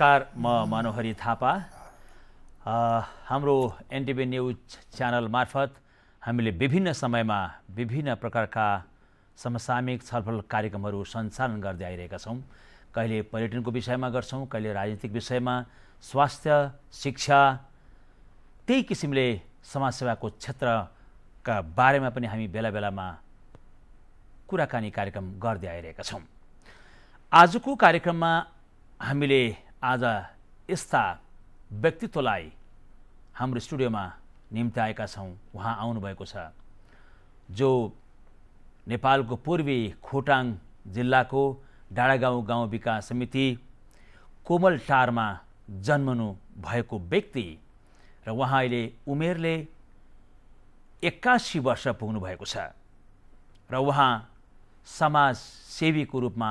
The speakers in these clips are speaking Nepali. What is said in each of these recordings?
नमस्कार म मनोहरी थापा हाम्रो एनटिभी न्युज च्यानल मार्फत हामीले विभिन्न समयमा विभिन्न प्रकारका समसामयिक छलफल कार्यक्रमहरू सञ्चालन गर्दै आइरहेका छौँ कहिले पर्यटनको विषयमा गर्छौँ कहिले राजनीतिक विषयमा स्वास्थ्य शिक्षा त्यही किसिमले समाजसेवाको क्षेत्रका बारेमा पनि हामी बेला बेलामा कुराकानी कार्यक्रम गर्दै आइरहेका छौँ आजको कार्यक्रममा हामीले आज यस्ता व्यक्तित्वलाई हाम्रो स्टुडियोमा निम्ति आएका छौँ उहाँ आउनुभएको छ जो नेपालको पूर्वी खोटाङ जिल्लाको डाँडागाउँ गाउँ विकास समिति कोमलटारमा जन्मनु भएको व्यक्ति र उहाँ अहिले उमेरले एक्कासी वर्ष पुग्नु भएको छ र उहाँ समाजसेवीको रूपमा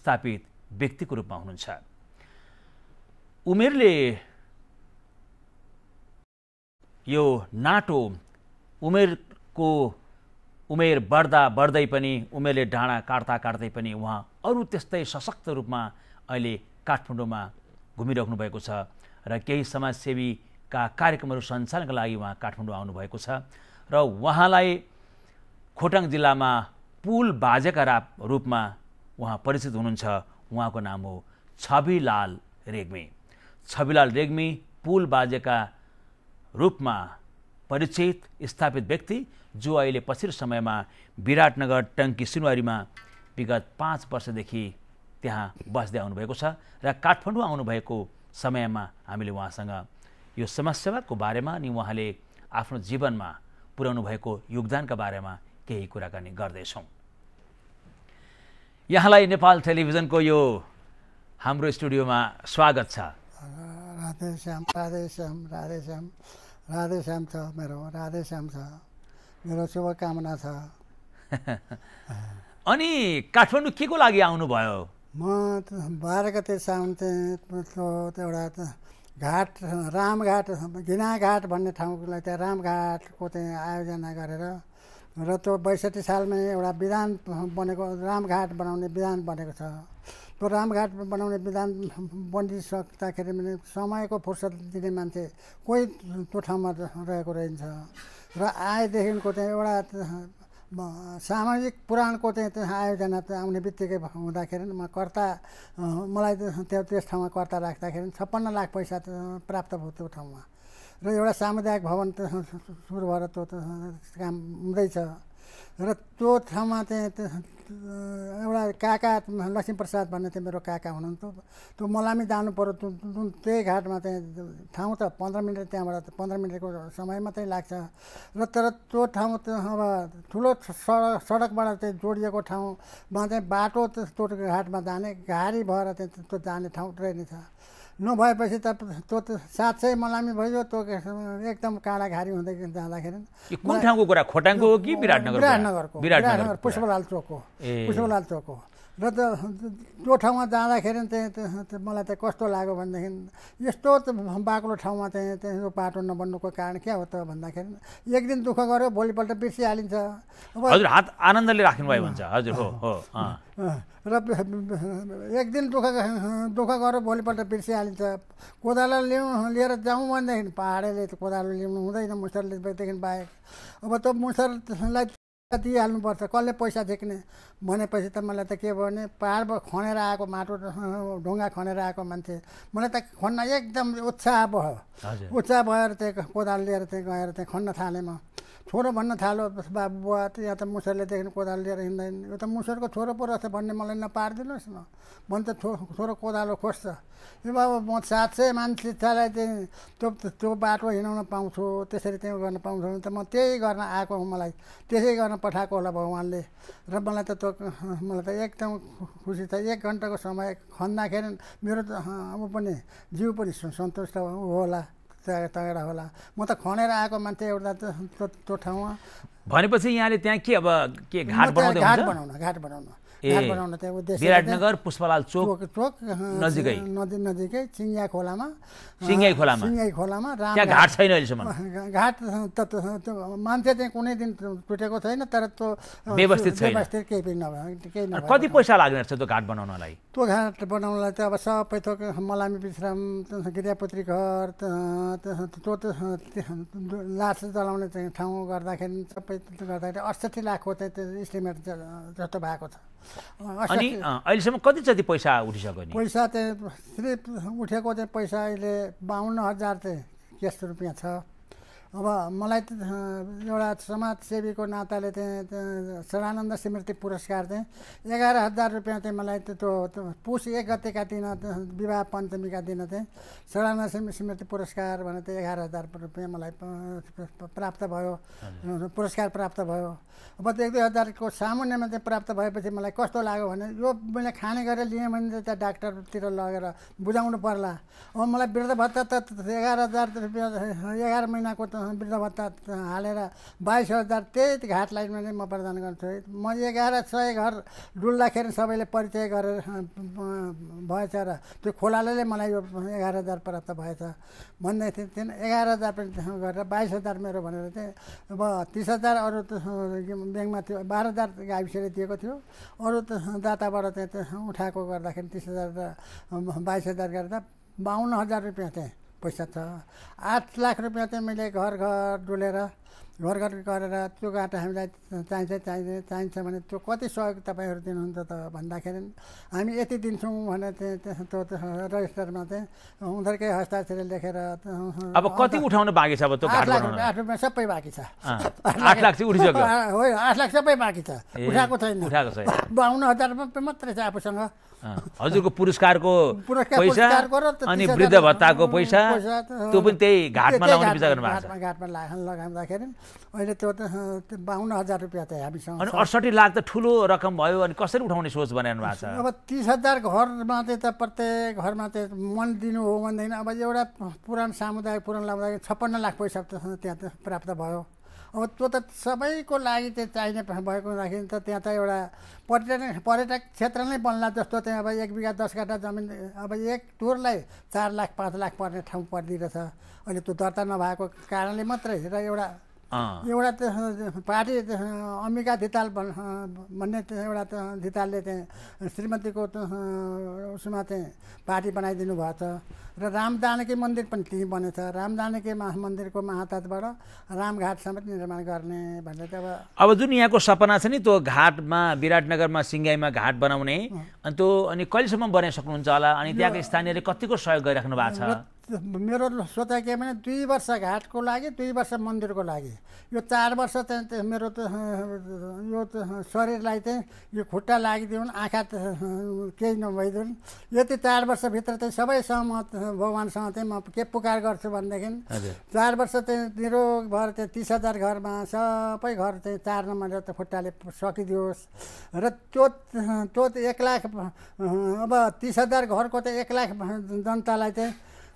स्थापित व्यक्तिको रूपमा हुनुहुन्छ उमेरले यो नाटो उमेरको उमेर बढ्दा बढ्दै पनि उमेरले डाँडा काट्दा काट्दै पनि उहाँ अरू त्यस्तै सशक्त रूपमा अहिले काठमाडौँमा घुमिरहनु भएको छ र केही समाजसेवीका कार्यक्रमहरू सञ्चालनका लागि उहाँ काठमाडौँ आउनुभएको छ र उहाँलाई खोटाङ जिल्लामा पुल बाजेका राप रूपमा उहाँ परिचित हुनुहुन्छ उहाँको नाम हो छविलाल रेग्मी छविलाल रेग्मी पुल बाजेका रूपमा परिचित स्थापित व्यक्ति जो अहिले पछिल्लो समयमा विराटनगर टङ्की सुनवारीमा विगत पाँच वर्षदेखि त्यहाँ बस्दै आउनुभएको छ र काठमाडौँ आउनुभएको समयमा हामीले उहाँसँग यो समस्याको बारेमा अनि उहाँले आफ्नो जीवनमा पुर्याउनु भएको योगदानका बारेमा केही कुराकानी गर्दैछौँ यहाँलाई नेपाल टेलिभिजनको यो हाम्रो स्टुडियोमा स्वागत छ राधे राधे श्याम श्याम राधे श्याम राधे श्याम छ मेरो राधे श्याम छ मेरो शुभकामना छ अनि काठमाडौँ के को लागि आउनुभयो म बाह्र गते साउन एउटा घाट रामघाट घिनाघाट भन्ने ठाउँलाई त्यहाँ रामघाटको चाहिँ आयोजना गरेर र त्यो बैसठी सालमै एउटा विधान बनेको रामघाट बनाउने विधान बनेको छ त्यो रामघाट बनाउने विधान बनिसक्दाखेरि पनि समयको फुर्सद दिने मान्छे कोही त्यो ठाउँमा रहेको रहन्छ र आएदेखिको चाहिँ एउटा सामाजिक पुराणको चाहिँ त्यो आयोजना त आउने बित्तिकै हुँदाखेरि म कर्ता मलाई त्यो त्यस ठाउँमा कर्ता राख्दाखेरि छप्पन्न लाख पैसा प्राप्त भयो त्यो ठाउँमा र एउटा सामुदायिक भवन त सुरु भएर त्यो काम हुँदैछ र त्यो ठाउँमा चाहिँ एउटा काका लक्ष्मीप्रसाद भन्ने थियो मेरो काका हुनुहुन्थ्यो त्यो मलामी जानु पऱ्यो जुन त्यही घाटमा चाहिँ ठाउँ त पन्ध्र मिनट त्यहाँबाट पन्ध्र मिनटको समय मात्रै लाग्छ र तर त्यो ठाउँ त अब ठुलो सडक सडकबाट चाहिँ जोडिएको ठाउँमा चाहिँ बाटो त्यो घाटमा जाने गाडी भएर चाहिँ त्यो जाने ठाउँ ट्रेन छ नभएपछि त त्यो त सात सय मलामी भइयो त्यो एकदम काँडाघारी हुँदै जाँदाखेरि कुन ठाउँको कुरा खोटाङको हो कि विराटनगर विराटनगरको विराटनगर पुष्पलाल चोकको पुष्पलाल चोकको र त त्यो ठाउँमा जाँदाखेरि चाहिँ मलाई चाहिँ कस्तो लाग्यो भनेदेखि यस्तो बाक्लो ठाउँमा चाहिँ त्यो बाटो नबन्नुको कारण क्या हो त भन्दाखेरि एक दिन दुःख गऱ्यो भोलिपल्ट बिर्सिहालिन्छ हजुर हात आनन्दले राख्नुभयो भन्छ हजुर हो हो र एक दिन दुःख दुःख गऱ्यो भोलिपल्ट बिर्सिहालिन्छ कोदालो ल्याउँ लिएर जाउँ भनेदेखि पाहाडेले कोदालो ल्याउनु हुँदैन मुसरलेदेखि बाहेक अब त्यो मुसरलाई दिइहाल्नुपर्छ कसले पैसा देख्ने भनेपछि त मलाई त के भयो भने पाहाड खनेर आएको माटो ढुङ्गा खनेर आएको मान्छे मलाई त खन्न एकदम उत्साह भयो उत्साह भएर त्यहाँ कोदाल लिएर त्यहाँ गएर त्यहाँ खन्न थालेँ म छोरो भन्न थाल्यो बाबु यहाँ त मुसरले देख्ने कोदालो लिएर हिँड्दैन यो त मुसुरको छोरो पो रहेछ भन्ने मलाई नपारिदिनुहोस् न भने त छो छोरो कोदालो खोज्छ यो बाबु म सात सय मान्छे चाहिँ त्यो त्यो बाटो हिँडाउन पाउँछु त्यसरी त्यो गर्न पाउँछु भने त म त्यही गर्न आएको हो मलाई त्यसै गर्न पठाएको होला भगवान्ले र मलाई त त्यो मलाई त एकदम खुसी छ एक घन्टाको समय खन्दाखेरि मेरो त अब पनि जिउ पनि सन्तुष्ट होला तगडा होला म त खनेर आएको मान्छे एउटा त्यो ठाउँमा भनेपछि यहाँले त्यहाँ के अब के घाट बनाउन घाट बनाउनु विराटनगर पुष्पलाल चोक चोक नजिकै नदी नजिकै सिङ्गा खोलामा सिङ्गाई खोलामा सिङ्गाई खोलामा त्यहाँ घाट छैन अहिलेसम्म घाट त मान्छे चाहिँ कुनै दिन टुटेको छैन तर त्यो व्यवस्थित छैन व्यवस्थित केही पनि केही नभए कति पैसा लाग्ने रहेछ त्यो घाट बनाउनलाई त्यो घाट बनाउनलाई त अब सबै थोक मलामी विश्राम गिरियापुत्री घर त्यो लास जलाउने ठाउँ गर्दाखेरि सबै गर्दाखेरि अठसट्ठी लाखको चाहिँ इस्टिमेट जस्तो भएको छ अनि अहिलेसम्म कति जति पैसा उठिसक्यो नि पैसा चाहिँ उठेको चाहिँ पैसा अहिले बाहन्न हजार चाहिँ यस्तो रुपियाँ छ अब मलाई एउटा समाजसेवीको नाताले चाहिँ सदानन्द स्मृति पुरस्कार चाहिँ एघार हजार रुपियाँ चाहिँ मलाई त्यो पुस एक गतेका दिन विवाह पञ्चमीका दिन चाहिँ सदानन्द स्मृति पुरस्कार भने चाहिँ एघार हजार रुपियाँ मलाई प्राप्त भयो पुरस्कार प्राप्त भयो अब त्यो एक दुई हजारको सामान्यमा चाहिँ प्राप्त भएपछि मलाई कस्तो लाग्यो भने यो मैले खाने गरेर लिएँ भने चाहिँ डाक्टरतिर लगेर बुझाउनु पर्ला अब मलाई वृद्ध भत्ता त एघार हजार रुपियाँ एघार महिनाको त वृद्ध भत्ता हालेर बाइस हजार त्यही घाट लाइनमा नै म प्रदान गर्छु म एघार सय घर डुल्दाखेरि सबैले परिचय गरेर भएछ र त्यो खोलाले मलाई यो एघार हजार प्राप्त भएछ थिएँ त्यहाँ एघार हजार पनि गरेर बाइस हजार मेरो भनेर चाहिँ अब तिस हजार अरू ब्याङ्कमा थियो बाह्र हजार गाविसले दिएको थियो अरू दाताबाट चाहिँ उठाएको गर्दाखेरि तिस हजार र बाइस हजार गर्दा बाहन्न हजार रुपियाँ चाहिँ पैसा छ आठ लाख रुपियाँ चाहिँ मैले घर घर डुलेर घर घर गरेर त्यो गाटा हामीलाई चाहिन्छ चाहिन्छ चाहिन्छ भने त्यो कति सहयोग तपाईँहरू दिनुहुन्छ त भन्दाखेरि हामी यति दिन्छौँ भने त्यो रजिस्टरमा चाहिँ उनीहरूकै हस्ताक्षर लेखेर अब कति उठाउनु बाँकी छ अब त्यो आठ लाख आठ रुपियाँ सबै बाँकी छ आठ लाख चाहिँ उठिसक्यो हो आठ लाख सबै बाँकी छ उठाएको छैन उठाएको छैन बाहुन हजार रुपियाँ मात्रै छ आफूसँग हजुरको पुरस्कारको पैसा अनि वृद्ध भत्ताको पैसा त्यो पनि त्यही घाटमा लाउने विचार गर्नुभएको छ घाटमा लगाउँदाखेरि लागेन अहिले त्यो त बाहुन्न हजार रुपियाँ त हामीसँग अनि अडसठी लाख त ठुलो रकम भयो अनि कसरी उठाउने सोच बनाउनु भएको छ अब तिस हजार घरमा चाहिँ त प्रत्येक घरमा चाहिँ मन दिनु हो भन्दैन अब एउटा पुरानो सामुदायिक पुरानो लाउँदाखेरि छप्पन्न लाख पैसा त त्यहाँ त प्राप्त भयो अब त्यो त सबैको लागि चाहिँ चाहिने भएको हुँदाखेरि त त्यहाँ त एउटा पर्यटन पर्यटक क्षेत्र नै बन्ला जस्तो त्यहाँ अब एक बिघा दस घाटा जमिन अब एक टुरलाई चार लाख पाँच लाख पर्ने ठाउँ परिदिरहेछ अहिले त्यो दर्ता नभएको कारणले मात्रै र एउटा एउटा त्यस पार्टी अम्बिका धिताल भन्ने एउटा त धितालले चाहिँ श्रीमतीको उसमा चाहिँ पार्टी बनाइदिनु भएको छ र राम जानकी मन्दिर पनि त्यहीँ बनेछ राम जानकी मन्दिरको महातातबाट रामघाटसम्म निर्माण गर्ने भनेर अब अब जुन यहाँको सपना छ नि त्यो घाटमा विराटनगरमा सिङ्गाईमा घाट बनाउने अनि त्यो अनि कहिलेसम्म बनाइसक्नुहुन्छ होला अनि त्यहाँको स्थानीयले कतिको सहयोग गरिराख्नु भएको छ मेरो सोचाइ के भने दुई वर्ष घाटको लागि दुई वर्ष मन्दिरको लागि यो चार वर्ष चाहिँ मेरो त यो शरीरलाई चाहिँ यो खुट्टा लागिदिउन् आँखा केही नभइदिउन् यति चार वर्षभित्र चाहिँ सबैसँग म भगवान्सँग चाहिँ म के पुकार गर्छु भनेदेखि चार वर्ष चाहिँ निरोग भएर चाहिँ तिस हजार घरमा सबै घर चाहिँ चार नम्बर त खुट्टाले सकिदियोस् र त्यो त्यो एक लाख अब तिस हजार घरको त एक लाख जनतालाई चाहिँ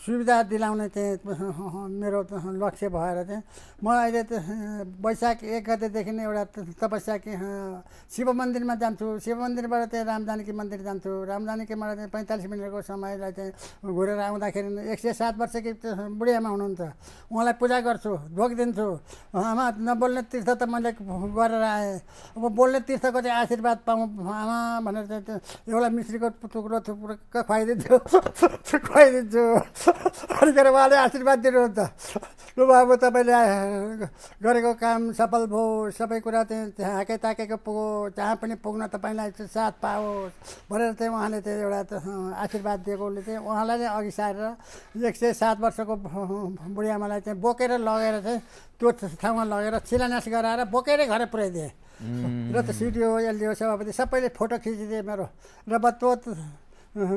सुविधा दिलाउने चाहिँ मेरो लक्ष्य भएर चाहिँ म अहिले वैशाख एक गतेदेखि नै एउटा तपस्या कि शिव मन्दिरमा जान्छु शिव मन्दिरबाट चाहिँ रामजानकी मन्दिर जान्छु रामजानकीबाट चाहिँ पैँतालिस मिनटको समयलाई चाहिँ घुरेर आउँदाखेरि एक सय सात वर्षकी बुढी आमा हुनुहुन्छ उहाँलाई पूजा गर्छु ढोक दिन्छु आमा नबोल्ने तीर्थ त मैले गरेर आएँ अब बोल्ने तीर्थको चाहिँ आशीर्वाद पाउँ आमा भनेर चाहिँ एउटा मिश्रीको टुक्रो थुप्रो खुवाइदिन्छु खुवाइदिन्छु अनिखेर उहाँले आशीर्वाद दिनुहुन्छ लु बाबु तपाईँले गरेको काम सफल भयो सबै कुरा चाहिँ हाँकै ताकेको पुगो जहाँ पनि पुग्न तपाईँलाई साथ पाओस् भनेर चाहिँ उहाँले त्यो एउटा आशीर्वाद दिएकोले चाहिँ उहाँलाई नै अघि सारेर एक सय सात वर्षको बुढियामालाई चाहिँ बोकेर लगेर चाहिँ त्यो ठाउँमा लगेर शिलान्यास गराएर बोकेरै घर पुऱ्याइदिएँ र त सिडिओ एलडिओ सभापति सबैले फोटो खिचिदिए मेरो र त्यो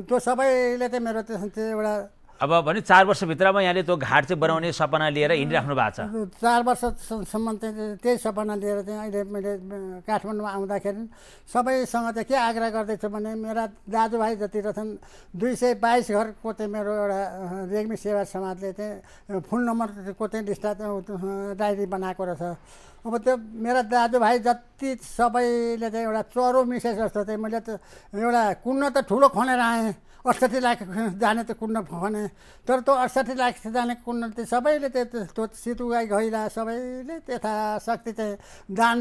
त्यो सबैले चाहिँ मेरो त्यो एउटा अब भने चार वर्षभित्रमा यहाँले त्यो घाट चाहिँ बनाउने सपना लिएर हिँडिराख्नु भएको छ चार वर्षसम्म चाहिँ त्यही सपना लिएर चाहिँ अहिले मैले काठमाडौँमा आउँदाखेरि सबैसँग चाहिँ के आग्रह गर्दैछु भने मेरा दाजुभाइ जति रहेछन् दुई सय बाइस घरको चाहिँ मेरो एउटा रेग्मी सेवा समाजले चाहिँ फोन नम्बरको चाहिँ लिस्टा डायरी बनाएको रहेछ अब त्यो मेरा दाजुभाइ जति सबैले चाहिँ एउटा चरो मिसेस जस्तो चाहिँ मैले एउटा कुन्नो त ठुलो खनेर आएँ अठसट्ठी लाख जाने त कुन्न भने तर त्यो अठसट्ठी लाख जाने कुन्न त सबैले त्यो सितु गाई घैला सबैले शक्ति चाहिँ दान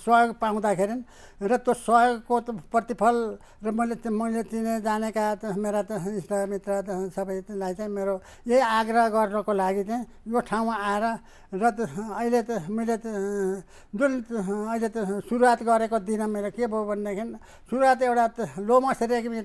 सहयोग पाउँदाखेरि र त्यो सहयोगको प्रतिफल र मैले मैले चिने जानेका मेरा त इष्टमित्र सबैलाई चाहिँ मेरो यही आग्रह गर्नको लागि चाहिँ यो ठाउँमा आएर र अहिले त मैले जुन अहिले त सुरुवात गरेको दिन मेरो के भयो भनेदेखि सुरुवात एउटा लोमस रेग्मी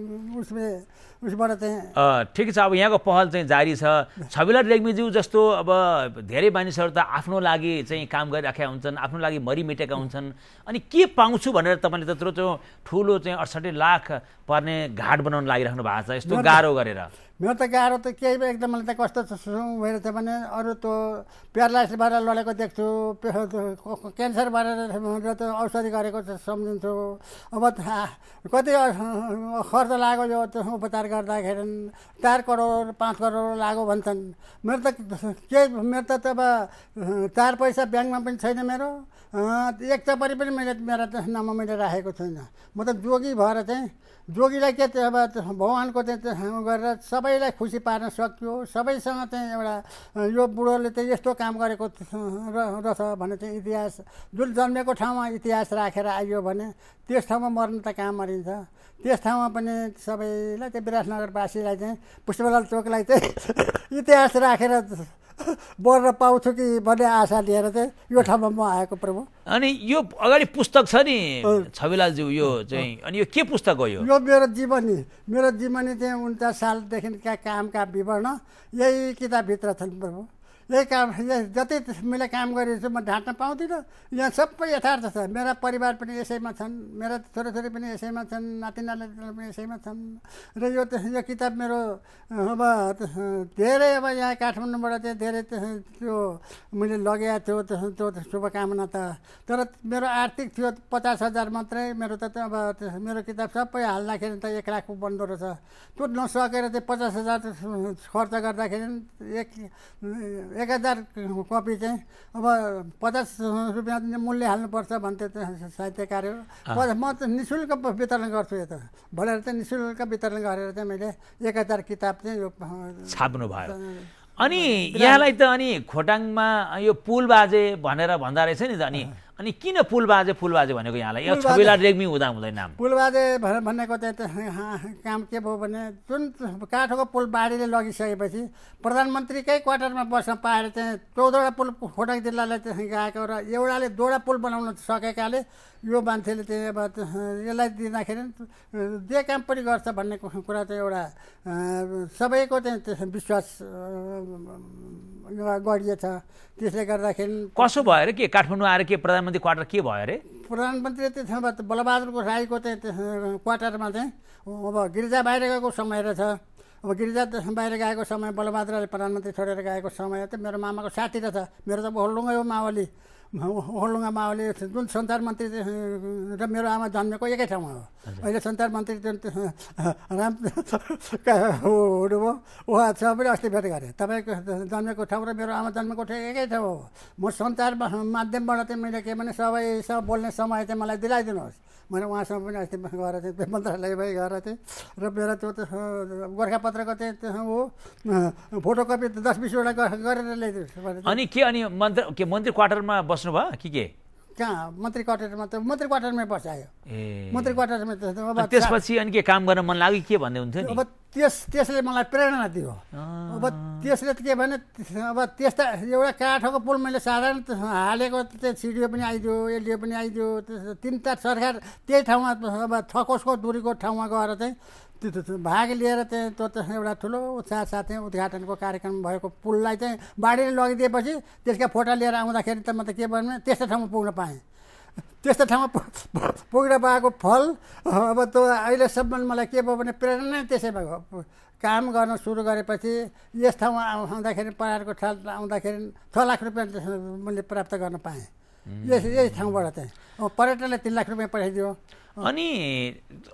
उसबाट चाहिँ ठिक छ अब यहाँको पहल चाहिँ जारी छ छविलाल रेग्मीज्यू जस्तो अब धेरै मानिसहरू त आफ्नो लागि चाहिँ काम गरिराखेका हुन्छन् आफ्नो लागि मरिमेटेका हुन्छन् अनि के पाउँछु भनेर तपाईँले त्यत्रो ठुलो चाहिँ अडसठी लाख पर्ने घाट बनाउन लागिराख्नु भएको छ यस्तो गाह्रो गरेर मेरो त गाह्रो त केही एकदम मलाई त कस्तो छ भने अरू त्यो प्यारालाइसिसबाट लडेको देख्छु क्यान्सरबाट त औषधि गरेको सम्झिन्छु अब कति खर्च लाग्यो यो उपचार गर्दाखेरि चार करोड पाँच करोड लाग्यो भन्छन् मेरो त केही मेरो त अब चार पैसा ब्याङ्कमा पनि छैन मेरो एक चपरी पनि मैले मेरो त नाममा मैले राखेको छुइनँ म त जोगी भएर चाहिँ जोगीलाई के अब भगवान्को चाहिँ हाम्रो गरेर सबैलाई खुसी पार्न सक्यो सबैसँग चाहिँ एउटा यो बुढोले चाहिँ यस्तो काम गरेको रहेछ भने चाहिँ इतिहास जुन जन्मेको ठाउँमा इतिहास राखेर आइयो भने त्यस ठाउँमा मर्न त काम मरिन्छ त्यस ठाउँमा पनि सबैलाई चाहिँ विराटनगरवासीलाई चाहिँ पुष्पलाल चोकलाई चाहिँ इतिहास राखेर बढ्न पाउँछु कि भन्ने आशा लिएर चाहिँ यो ठाउँमा म आएको प्रभु अनि यो अगाडि पुस्तक छ नि छविलालज्यू यो चाहिँ अनि यो के पुस्तक हो यो मेरो जीवनी मेरो जीवनी चाहिँ उन्चास सालदेखिका कामका विवरण यही किताबभित्र छन् प्रभु यही काम जति मैले काम गरेको छु म ढाँट्न पाउँदिनँ यहाँ सबै यथार्थ छ मेरा परिवार पनि यसैमा छन् मेरा छोराछोरी पनि यसैमा छन् नाति पनि यसैमा छन् र यो यो किताब मेरो अब धेरै अब यहाँ काठमाडौँबाट चाहिँ धेरै त्यो मैले लगेको थियो त्यो शुभकामना त तर मेरो आर्थिक थियो पचास हजार मात्रै मेरो त अब मेरो किताब सबै हाल्दाखेरि त एक लाखको बन्दो रहेछ त्यो नसकेर चाहिँ पचास हजार खर्च गर्दाखेरि एक एक हजार कपी चाहिँ अब पचास रुपियाँ मूल्य हाल्नुपर्छ भन्थे साहित्यकारहरू म त नि शुल्क वितरण गर्छु यो त भनेर चाहिँ नि शुल्क वितरण गरेर चाहिँ मैले एक हजार किताब चाहिँ यो छाप्नु भयो अनि यहाँलाई त अनि खोटाङमा यो पुल बाजे भनेर भन्दा रहेछ नि त अनि अनि किन पुल बाजे पुल बाजे भनेको यहाँलाई यो रेग्मी हुँदा हुँदैन नाम पुलबाजे भनेको त काम के भयो भने जुन काठको पुल बाढीले लगिसकेपछि प्रधानमन्त्रीकै क्वार्टरमा बस्न पाएर चाहिँ चौधवटा पुल खोटक जिल्लालाई चाहिँ गएको र एउटाले दुईवटा पुल बनाउन सकेकाले यो मान्छेले चाहिँ अब यसलाई दिँदाखेरि जे काम पनि गर्छ भन्ने कुरा चाहिँ एउटा सबैको चाहिँ विश्वास गरिएछ त्यसले गर्दाखेरि कसो भएर के काठमाडौँ आएर के प्रधान प्रधानमन्त्री क्वार्टर के भयो अरे प्रधानमन्त्री त्यसो भए बलबहादुरको राईको चाहिँ त्यस क्वार्टरमा चाहिँ अब गिर्जा बाहिर गएको समय रहेछ अब गिरिजा बाहिर गएको समय बलबहादुरले प्रधानमन्त्री छोडेर गएको समय त मेरो मामाको साथी रहेछ मेरो त भोलडुङ्गै हो मावली होलुङ्गामा माओले जुन सञ्चार मन्त्री र मेरो आमा जन्मेको एकै ठाउँमा हो अहिले सञ्चार मन्त्री राम हुनुभयो उहाँ सबैले अस्ति भेट गरेँ तपाईँको जन्मेको ठाउँ र मेरो आमा जन्मेको ठाउँ एकै ठाउँ हो म सञ्चार माध्यमबाट चाहिँ मैले के भने सबैसँग बोल्ने समय चाहिँ मलाई दिलाइदिनुहोस् मैले उहाँसँग पनि अस्ति गएर चाहिँ मन्त्रालयमै गएर चाहिँ र मेरो त्यो त गोर्खापत्रको चाहिँ हो फोटोकपी दस बिसवटा गरेर ल्याइदिनु अनि के अनि मन्त्र के मन्त्री क्वार्टरमा बस्नुभयो कि के कहाँ मन्त्री क्वार्टरमा त मन्त्री क्वार्टरमै बसायो मन्त्री क्वार्टरमा अब त्यसपछि अनि के काम गर्न मन लाग्यो के भन्दै हुन्थ्यो अब त्यस त्यसले मलाई प्रेरणा दियो अब त्यसले त के भने अब त्यस्ता एउटा काठको पुल मैले साधारण हालेको त्यो सिडिओ पनि आइदियो एलडिओ पनि आइदियो चार सरकार त्यही ठाउँमा अब छ दुरीको ठाउँमा गएर चाहिँ भाग लिएर चाहिँ त्यो त एउटा ठुलो उत्साह साथै उद्घाटनको कार्यक्रम भएको पुललाई चाहिँ बाढीले लगिदिएपछि त्यसका फोटो लिएर आउँदाखेरि त म त के भन्नु त्यस्तो ठाउँमा पुग्न पाएँ त्यस्तो ठाउँमा पुग्न पाएको फल अब त्यो अहिलेसम्म मलाई के भयो भने प्रेरणा नै त्यसै भएको काम गर्न सुरु गरेपछि यस ठाउँमा आउँदाखेरि परारको ठाल आउँदाखेरि छ लाख रुपियाँ मैले प्राप्त गर्न पाएँ यस यस ठाउँबाट चाहिँ पर्यटनले तिन लाख रुपियाँ पठाइदियो अनि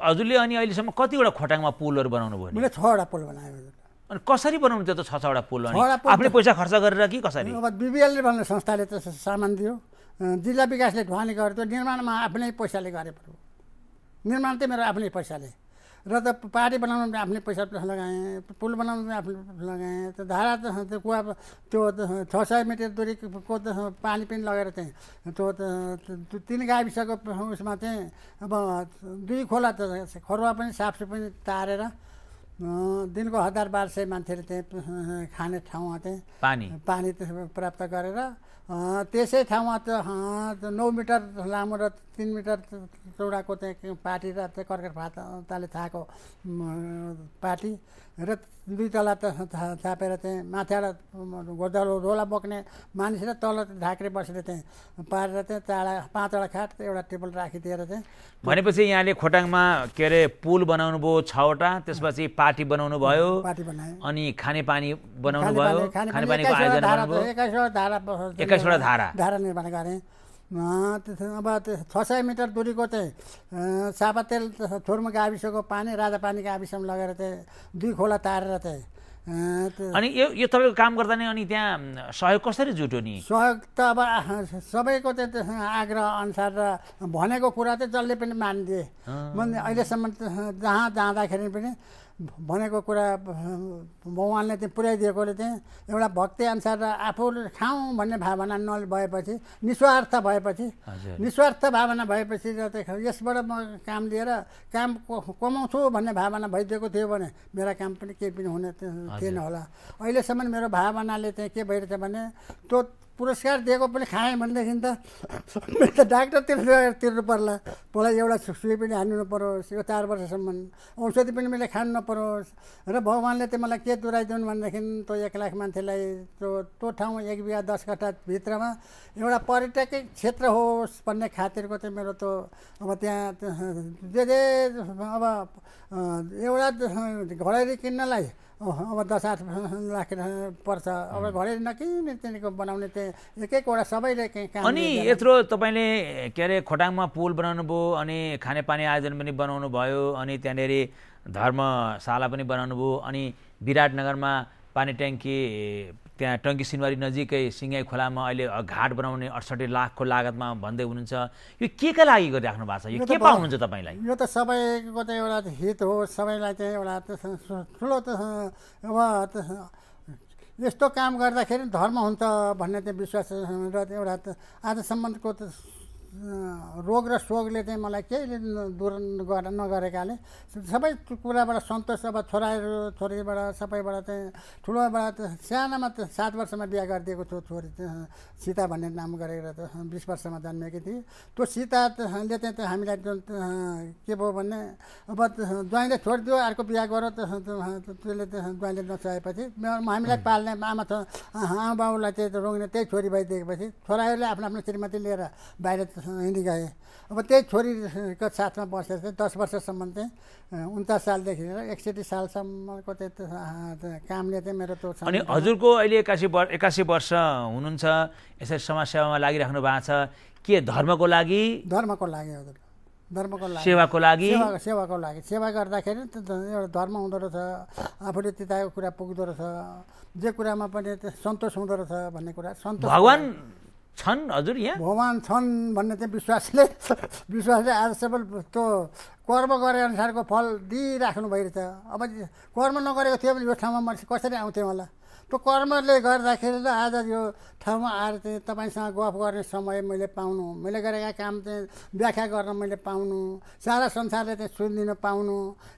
हजुरले अनि अहिलेसम्म कतिवटा खोटाङमा पुलहरू बनाउनु भयो मैले छवटा पुल बनाएँ अनि कसरी बनाउनु त्यो त छ छवटा पुल आफ्नै पैसा खर्च गरेर कि कसरी अब बिबिएलले भन्ने संस्थाले त सामान दियो जिल्ला विकासले ढुवानी त्यो निर्माणमा आफ्नै पैसाले गरे निर्माण त मेरो आफ्नै पैसाले र त पार्टी बनाउनु पनि आफ्नै पैसा लगाएँ पुल बनाउनु पनि आफ्नो लगाएँ त्यो धारा त त्यो कुवा त्यो छ सय मिटर दुरीको त पानी पनि लगेर चाहिँ त्यो त तिन गाविसको उसमा चाहिँ अब दुई खोला त खोरुवा पनि पनि तारेर दिनको हजार बाह्र सय मान्छेले चाहिँ खाने ठाउँमा चाहिँ पानी पानी प्राप्त गरेर त्यसै ठाउँमा त नौ मिटर लामो र तिन मिटर चौडाको त्यहाँ पार्टी र त्यो कर्कट फाताले थाहाको पार्टी र दुई तला त थापेर चाहिँ माथिबाट घोर्दालो रोला बोक्ने मानिस र तल ढाक्रे बसेर त्यहाँ पारेर चाहिँ चाडा पाँचवटा खाट एउटा टेबल राखिदिएर चाहिँ भनेपछि यहाँले खोटाङमा के अरे पुल बनाउनु भयो छवटा त्यसपछि पार्टी बनाउनु भयो पार्टी बनायो अनि खानेपानी बनाउनु भयो एक्काइसवटा आयोजना एक्काइसवटा धारा धारा निर्माण गरेँ अब छ सय मिटर दुरीको चाहिँ सापातेल छोर्म गाविसको पानी राजा पानी गाविसमा लगेर चाहिँ दुई खोला तारेर चाहिँ अनि यो यो तपाईँको काम गर्दा नै अनि त्यहाँ सहयोग कसरी जुट्यो नि सहयोग त अब सबैको चाहिँ आग्रह अनुसार र भनेको कुरा चाहिँ जसले पनि मानिदिए मैले अहिलेसम्म जहाँ जाँदाखेरि पनि भनेको कुरा भगवान्ले चाहिँ पुर्याइदिएकोले चाहिँ एउटा भक्तिअनुसार र आफूले खाउँ भन्ने भावना न भएपछि निस्वार्थ भएपछि निस्वार्थ भावना भएपछि जति यसबाट म काम लिएर काम कमाउँछु भन्ने भावना भइदिएको थियो भने मेरा काम पनि केही पनि हुने थिएन होला अहिलेसम्म मेरो भावनाले चाहिँ के भइरहेछ भने त्यो पुरस्कार दिएको पनि खाएँ भनेदेखि त मेरो त डाक्टरतिर तिर्नु पर्ला मलाई एउटा सुई पनि हान्नु नपरोस् यो चार वर्षसम्म औषधि पनि मैले खानु नपरोस् र भगवान्ले त मलाई के तुराइदिउन् भनेदेखि त्यो एक लाख मान्छेलाई त्यो त्यो ठाउँ एक बिघा दस कट्ठाभित्रमा एउटा पर्यटकीय क्षेत्र होस् भन्ने खातिरको चाहिँ मेरो त्यो अब त्यहाँ जे जे अब एउटा घडेरी किन्नलाई अब दस आठ राखेर पर्छ अब घरै नकिन त्यहाँदेखिको बनाउने त्यहाँ एक एकवटा सबैले अनि यत्रो तपाईँले के अरे खोटाङमा पुल बनाउनु भयो अनि खानेपानी आयोजन पनि बनाउनु भयो अनि त्यहाँनिर धर्मशाला पनि बनाउनु भयो अनि विराटनगरमा पानी ट्याङ्की त्यहाँ टङ्की सिनवारी नजिकै सिङ्गाई खोलामा अहिले घाट बनाउने अडसठी लाखको लागतमा भन्दै हुनुहुन्छ यो के केका लागि गरिराख्नु भएको छ यो के पाउनुहुन्छ तपाईँलाई यो त सबैको त एउटा हित हो सबैलाई चाहिँ एउटा ठुलो यस्तो काम गर्दाखेरि धर्म हुन्छ भन्ने चाहिँ विश्वास र एउटा आजसम्मको रोग र सोगले चाहिँ मलाई केही दूर गर नगरेकाले सबै कुराबाट सन्तोष अब छोराहरू छोरीबाट सबैबाट चाहिँ ठुलोबाट सानोमा त सात वर्षमा बिहा गरिदिएको छु छोरी सीता भन्ने नाम गरेर त बिस वर्षमा जन्मेकी थिएँ त्यो सीताले चाहिँ हामीलाई के भयो भने अब ज्वाइँले छोडिदियो अर्को बिहा गर त्यसले ज्वाइँले हामीलाई पाल्ने आमा छ आमा बाबुलाई चाहिँ रोग्ने त्यही छोरी भइदिएपछि छोराहरूले आफ्नो आफ्नो श्रीमती लिएर बाहिर छोरीसँग हिँडी गएँ अब त्यही छोरीको साथमा बसेर चाहिँ दस वर्षसम्म चाहिँ उन्चास सालदेखि लिएर एकसठी सालसम्मको चाहिँ कामले चाहिँ मेरो त्यो अनि हजुरको अहिले एक्कासी वर्ष एक्कासी वर्ष हुनुहुन्छ यसरी समाजसेवामा लागिराख्नु भएको छ के धर्मको लागि धर्मको लागि हजुर धर्मको लागि सेवाको लागि सेवाको लागि सेवा गर्दाखेरि एउटा धर्म हुँदो रहेछ आफूले तिताएको कुरा पुग्दो रहेछ जे कुरामा पनि सन्तोष हुँदो रहेछ भन्ने कुरा सन्तोष भगवान् छन् हजुर यहाँ भगवान् छन् भन्ने चाहिँ विश्वासले विश्वासले आजसम्म त्यो कर्म गरे अनुसारको फल दिइराख्नु भइरहेछ अब कर्म नगरेको थियो भने यो ठाउँमा मान्छे कसरी आउँथ्यो होला त्यो कर्मले गर्दाखेरि त आज यो ठाउँमा आएर चाहिँ तपाईँसँग गफ गर्ने समय मैले पाउनु मैले गरेका काम चाहिँ व्याख्या गर्न मैले पाउनु सारा संसारले चाहिँ सुनिदिन पाउनु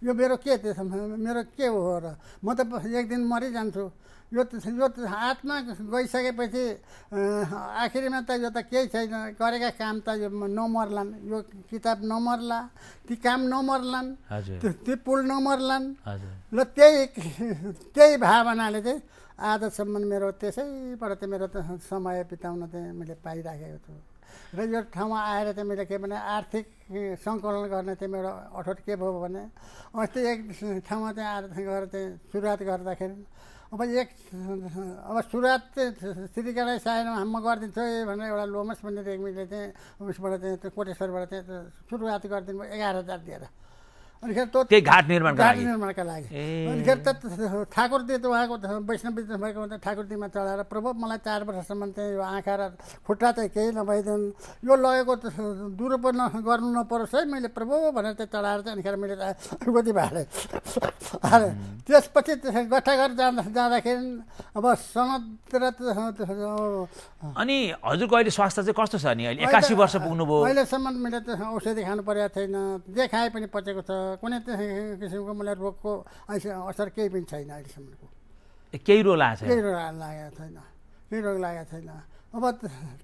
यो मेरो के त्यो मेरो के हो र म त एक दिन मरिजान्छु यो त यो त हातमा गइसकेपछि आखिरीमा त यो त केही छैन गरेका काम त यो नमर्लान् यो किताब नमर्ला ती काम नमर्लान् ती पुल नमर्लान् र त्यही त्यही भावनाले चाहिँ आजसम्म मेरो त्यसैबाट चाहिँ मेरो समय बिताउन चाहिँ मैले पाइराखेको छु र यो ठाउँमा आएर चाहिँ मैले के भने आर्थिक सङ्कलन गर्ने चाहिँ मेरो अठोट के भयो भने अस्ति एक ठाउँमा चाहिँ आएर गएर चाहिँ सुरुवात गर्दाखेरि अब एक अब सुरुवात चाहिँ श्रीकाराई सायदमा म गरिदिन्छु है भनेर एउटा लोमस भन्ने रेग्मीले चाहिँ उसबाट चाहिँ त्यो कोटेश्वरबाट चाहिँ सुरुवात गरिदिनु एघार हजार दिएर अनिखेर त त्यही घाट निर्माण घाट निर्माणका लागि अनिखेर त दिए त उहाँको वैष्णव भएको ठाकुर दिमा चढाएर प्रभु मलाई चार वर्षसम्म चाहिँ यो आँखा र खुट्टा चाहिँ केही नभइदिउन् यो लगेको दुरो न गर्नु नपरोस् है मैले प्रभु भनेर चाहिँ चढाएर चाहिँ अनिखेर मैले गति भाले अरे त्यसपछि गठाघाट जाँदा जाँदाखेरि अब समुद्र अनि हजुरको अहिले स्वास्थ्य चाहिँ कस्तो छ नि अहिले एक्कासी वर्ष पुग्नुभयो अहिलेसम्म मैले त्यसमा औषधि खानु परेको छैन जे पनि पचेको छ कुनै किसिमको मलाई रोगको असर केही पनि छैन अहिलेसम्मको केही रोग लागेको केही रोग लागेको छैन केही रोग लागेको छैन अब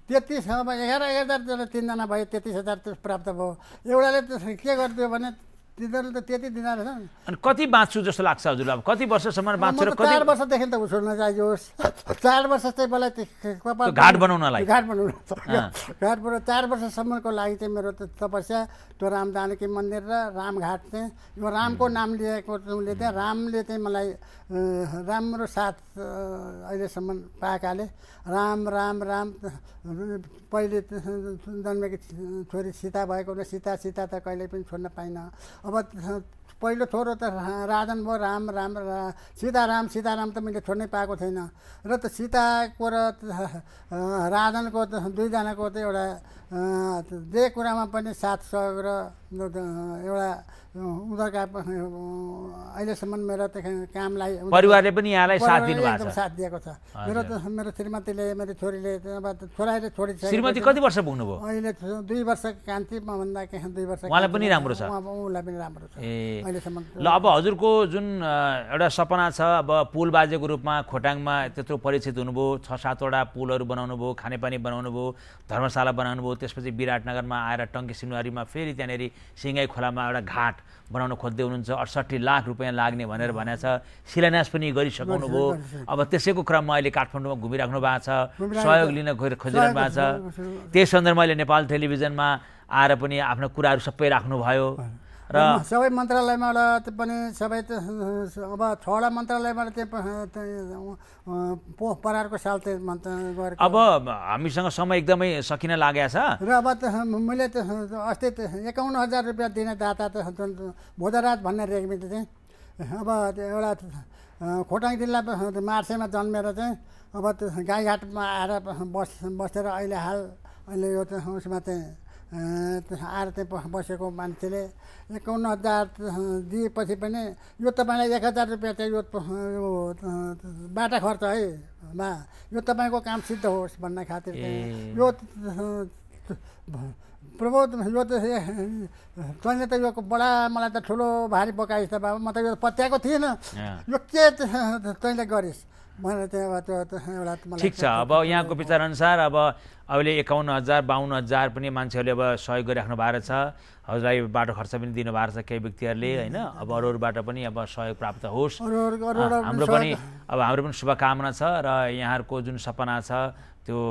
तेत्तिस अब एघार एघार हजार त्यसलाई तिनजना भयो तेत्तिस हजार प्राप्त भयो एउटाले के गरिदियो भने तिनीहरूले त त्यति दिँदैन अनि कति बाँच्छु जस्तो लाग्छ हजुर अब कति वर्षसम्म बाँच्छु चार वर्षदेखि त छोड्न नजाइयोस् चार वर्ष चाहिँ मलाई घाट बनाउनलाई घाट बनाउनु घाट बनाउनु चार वर्षसम्मको लागि चाहिँ मेरो तपस्या त्यो राम जानकी मन्दिर र रामघाट चाहिँ यो रामको नाम लिएको चाहिँ रामले चाहिँ मलाई राम्रो साथ अहिलेसम्म पाएकाले राम राम राम पहिले जन्मेको छोरी सीता भएको हुन सीता सीता त कहिले पनि छोड्न पाइनँ अब पहिलो छोरो त राजन भयो राम राम सीताराम सीताराम त मैले छोड्नै पाएको छैन र त सीताको र राजनको त दुईजनाको त एउटा जे कुरामा पनि साथ सहयोग र एउटा उनीहरूका अहिलेसम्म मेरो कामलाई परिवारले पनि यहाँलाई साथ दिनुभएको साथ दिएको छ मेरो त मेरो श्रीमतीले मेरो छोरीले छोराले छोरी श्रीमती कति वर्ष पुग्नुभयो अहिले दुई वर्ष कान्तिमा भन्दा दुई वर्ष उहाँलाई पनि राम्रो छ उहाँलाई पनि राम्रो छ अहिलेसम्म ल अब हजुरको जुन एउटा सपना छ अब पुल बाजेको रूपमा खोटाङमा त्यत्रो परिचित हुनुभयो छ सातवटा पुलहरू बनाउनु भयो खानेपानी बनाउनु भयो धर्मशाला बनाउनु भयो त्यसपछि विराटनगरमा आएर टङ्की सिन्वारीमा फेरि त्यहाँनिर सिँगाई खोलामा एउटा घाट बनाउन खोज्दै हुनुहुन्छ अडसट्ठी लाख रुपियाँ लाग्ने भनेर भनेको छ शिलान्यास पनि गरिसकाउनु भयो अब त्यसैको क्रममा अहिले काठमाडौँमा घुमिराख्नु भएको छ सहयोग लिन खोजिरहनु भएको छ त्यही सन्दर्भमा अहिले नेपाल टेलिभिजनमा आएर पनि आफ्नो कुराहरू सबै राख्नुभयो र सबै मन्त्रालयबाट पनि सबै अब छवटा मन्त्रालयबाट त्यो परारको साल त्यो अब हामीसँग समय एकदमै सकिन लागेको छ र अब मैले त अस्ति एकाउन्न हजार रुपियाँ दिने दाता त भोजराज भन्ने रेग्मी चाहिँ अब एउटा खोटाङ जिल्ला मार्सेमा जन्मेर चाहिँ अब त्यो गाईघाटमा आएर बस बसेर अहिले हाल अहिले यो उसमा चाहिँ आरती बसेको मान्छेले एकाउन्न हजार दिएपछि पनि यो तपाईँलाई एक हजार रुपियाँ चाहिँ यो बाटा खर्च है मा यो तपाईँको काम सिद्ध होस् भन्ने खातिर यो प्रबोध यो त तैँले त यो बडा मलाई त ठुलो भारी बोकाइस् त बाबा म त यो पत्याएको थिइनँ यो के तैँले गरिस् ठिक छ अब यहाँको विचार अनुसार अब अहिले एकाउन्न हजार बाहन्न हजार पनि मान्छेहरूले अब सहयोग गरिराख्नु भएको छ हजुरलाई बाटो खर्च पनि दिनुभएको छ केही व्यक्तिहरूले होइन अब अरू अरूबाट पनि अब सहयोग प्राप्त होस् हाम्रो पनि अब हाम्रो पनि शुभकामना छ र यहाँहरूको जुन सपना छ त्यो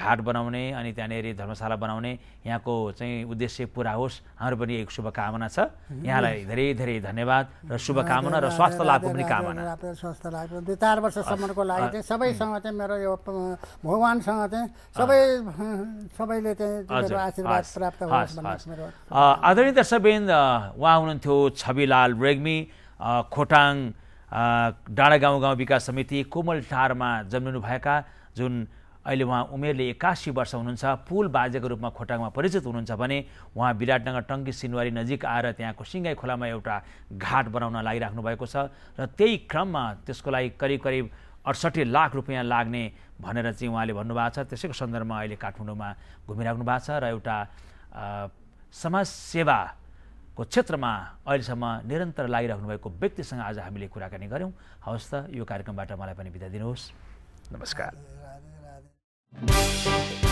घाट बनाउने अनि त्यहाँनिर धर्मशाला बनाउने यहाँको चाहिँ उद्देश्य पुरा होस् हाम्रो पनि एक शुभकामना छ यहाँलाई धेरै धेरै धन्यवाद र शुभकामना र स्वास्थ्य लाभको पनि कामना स्वास्थ्य लाभ दुई चार वर्षसम्मको लागि चाहिँ सबैसँग चाहिँ मेरो यो भगवान्सँग चाहिँ सबै सबैले चाहिँ आशीर्वाद प्राप्त आदरणीय दर्शकबेन्द उहाँ हुनुहुन्थ्यो छविलाल रेग्मी खोटाङ डाँडा गाउँ गाउँ विकास समिति कोमल टारमा जन्मिनुभएका जुन अहिले उहाँ उमेरले एक्कासी वर्ष हुनुहुन्छ पुल बाजेको रूपमा खोटाङमा परिचित हुनुहुन्छ भने उहाँ विराटनगर टङ्की सिनवारी नजिक आएर त्यहाँको सिङ्गाई खोलामा एउटा घाट बनाउन लागिराख्नु भएको छ र त्यही क्रममा त्यसको लागि करिब करिब अडसट्ठी लाख रुपियाँ लाग्ने भनेर चाहिँ उहाँले भन्नुभएको छ त्यसैको सन्दर्भमा अहिले काठमाडौँमा घुमिराख्नु भएको छ र एउटा समाजसेवाको क्षेत्रमा अहिलेसम्म निरन्तर लागिराख्नु भएको व्यक्तिसँग आज हामीले कुराकानी गऱ्यौँ हवस् त यो कार्यक्रमबाट मलाई पनि बिदा दिनुहोस् नमस्कार Thank you.